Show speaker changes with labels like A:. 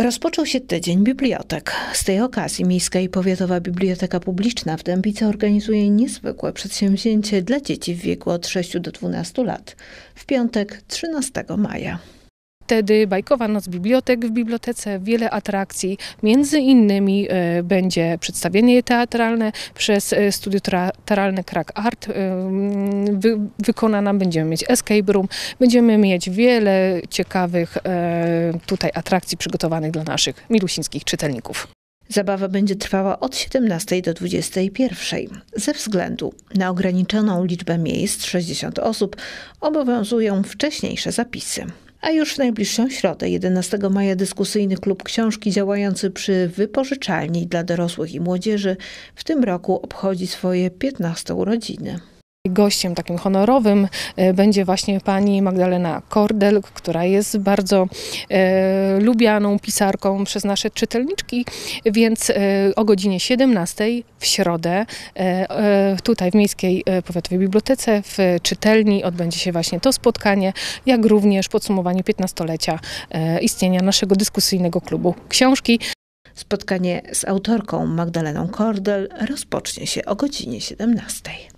A: Rozpoczął się tydzień bibliotek. Z tej okazji Miejska i Powiatowa Biblioteka Publiczna w Dębice organizuje niezwykłe przedsięwzięcie dla dzieci w wieku od 6 do 12 lat w piątek
B: 13 maja wtedy bajkowa noc bibliotek w bibliotece, wiele atrakcji. Między innymi e, będzie przedstawienie teatralne przez e, studio teatralne Krak Art. E, wy, wykonana będziemy mieć escape room, będziemy mieć wiele ciekawych tutaj atrakcji przygotowanych dla naszych milusińskich czytelników. Zabawa będzie trwała od 17 do
A: 21. Ze względu na ograniczoną liczbę miejsc, 60 osób, obowiązują wcześniejsze zapisy. A już w najbliższą środę, 11 maja, dyskusyjny klub książki działający przy wypożyczalni dla dorosłych i młodzieży w tym
B: roku obchodzi swoje 15 urodziny. Gościem takim honorowym e, będzie właśnie pani Magdalena Kordel, która jest bardzo e, lubianą pisarką przez nasze czytelniczki, więc e, o godzinie 17 w środę e, e, tutaj w Miejskiej e, Powiatowej Bibliotece w czytelni odbędzie się właśnie to spotkanie, jak również podsumowanie 15-lecia istnienia naszego dyskusyjnego klubu książki. Spotkanie z autorką Magdaleną Kordel
A: rozpocznie się o godzinie 17.